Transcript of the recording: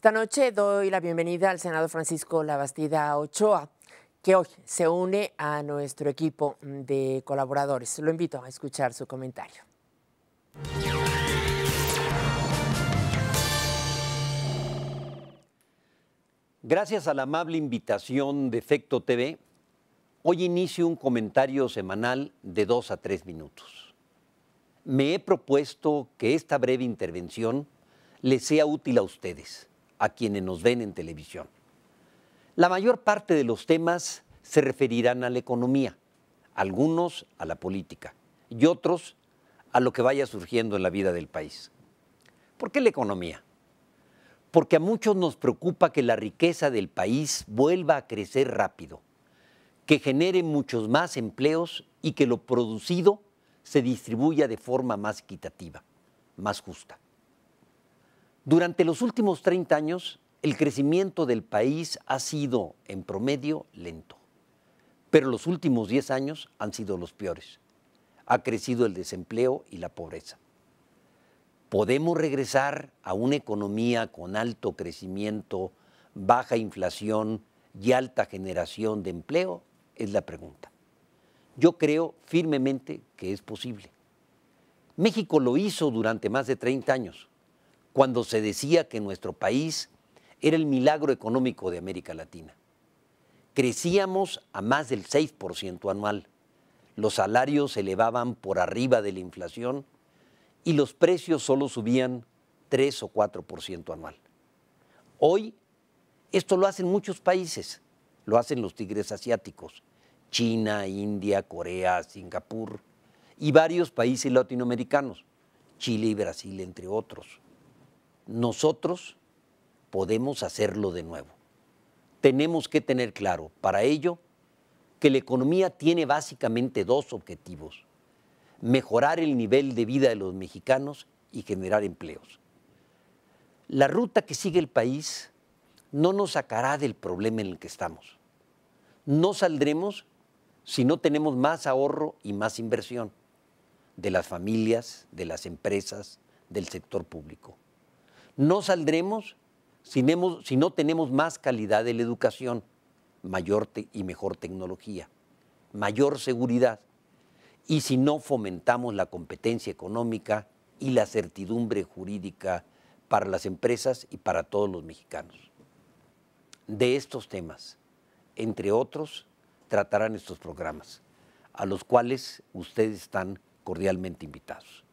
Esta noche doy la bienvenida al senador Francisco Labastida Ochoa, que hoy se une a nuestro equipo de colaboradores. Lo invito a escuchar su comentario. Gracias a la amable invitación de Efecto TV, hoy inicio un comentario semanal de dos a tres minutos. Me he propuesto que esta breve intervención les sea útil a ustedes a quienes nos ven en televisión. La mayor parte de los temas se referirán a la economía, algunos a la política y otros a lo que vaya surgiendo en la vida del país. ¿Por qué la economía? Porque a muchos nos preocupa que la riqueza del país vuelva a crecer rápido, que genere muchos más empleos y que lo producido se distribuya de forma más equitativa, más justa. Durante los últimos 30 años, el crecimiento del país ha sido, en promedio, lento. Pero los últimos 10 años han sido los peores. Ha crecido el desempleo y la pobreza. ¿Podemos regresar a una economía con alto crecimiento, baja inflación y alta generación de empleo? Es la pregunta. Yo creo firmemente que es posible. México lo hizo durante más de 30 años cuando se decía que nuestro país era el milagro económico de América Latina. Crecíamos a más del 6% anual, los salarios se elevaban por arriba de la inflación y los precios solo subían 3 o 4% anual. Hoy, esto lo hacen muchos países, lo hacen los tigres asiáticos, China, India, Corea, Singapur y varios países latinoamericanos, Chile y Brasil, entre otros nosotros podemos hacerlo de nuevo. Tenemos que tener claro, para ello, que la economía tiene básicamente dos objetivos. Mejorar el nivel de vida de los mexicanos y generar empleos. La ruta que sigue el país no nos sacará del problema en el que estamos. No saldremos si no tenemos más ahorro y más inversión de las familias, de las empresas, del sector público. No saldremos si, no tenemos más calidad de la educación, mayor y mejor tecnología, mayor seguridad, y si no fomentamos la competencia económica y la certidumbre jurídica para las empresas y para todos los mexicanos. De estos temas, entre otros, tratarán estos programas, a los cuales ustedes están cordialmente invitados.